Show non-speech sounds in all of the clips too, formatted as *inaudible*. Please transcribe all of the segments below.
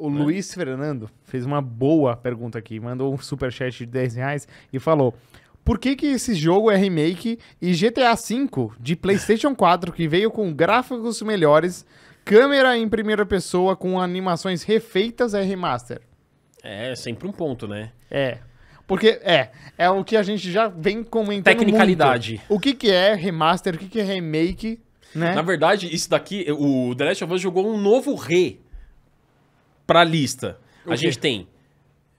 O é. Luiz Fernando fez uma boa pergunta aqui, mandou um superchat de 10 reais e falou: Por que, que esse jogo é remake e GTA V de PlayStation 4, que veio com gráficos melhores, câmera em primeira pessoa com animações refeitas, é remaster? É, sempre um ponto, né? É. Porque é, é o que a gente já vem comentando. Tecnicalidade. Muito. O que, que é remaster, o que, que é remake, né? Na verdade, isso daqui, o The Last of Us jogou um novo re pra lista. a gente tem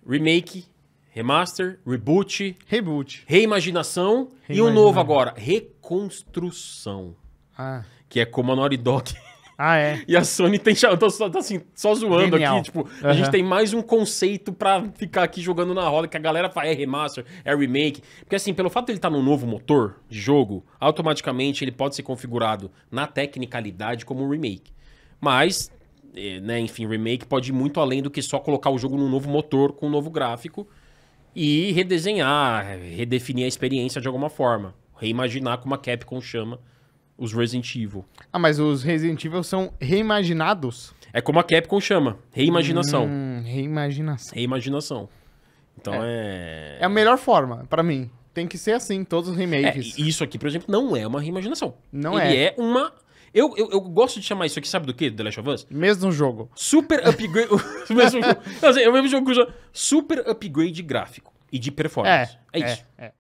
remake, remaster, reboot, Reboot. reimaginação e um novo agora, reconstrução. Ah, Que é como a Naughty Dog ah é. *laughs* e a Sony tem... Eu tô só, tô assim, só zoando Genial. aqui, tipo, a gente tem mais um conceito pra ficar aqui jogando na roda, que a galera fala, é remaster, é remake. Porque assim, pelo fato de ele estar tá num novo motor de jogo, automaticamente ele pode ser configurado na tecnicalidade como remake. Mas é, né, enfim, remake pode ir muito além do que só colocar o jogo num novo motor com um novo gráfico e redesenhar, redefinir a experiência de alguma forma, reimaginar como a Capcom chama os Resident Evil. Ah, mas os Resident Evil são reimaginados? É como a Capcom chama, reimaginação. Hum, reimaginação. Reimaginação. Então é. É, é a melhor forma, para mim. Tem que ser assim, todos os é, remakes. É, isso aqui, por exemplo, não é uma reimaginação. Não Ele é. Ele é uma eu, eu, eu, gosto de chamar isso aqui, sabe do que? The Last of Us? Mesmo jogo. Super upgrade. *laughs* mesmo jogo. *laughs* Não, assim, é o mesmo jogo que Super upgrade gráfico e de performance. É, é isso. É, é.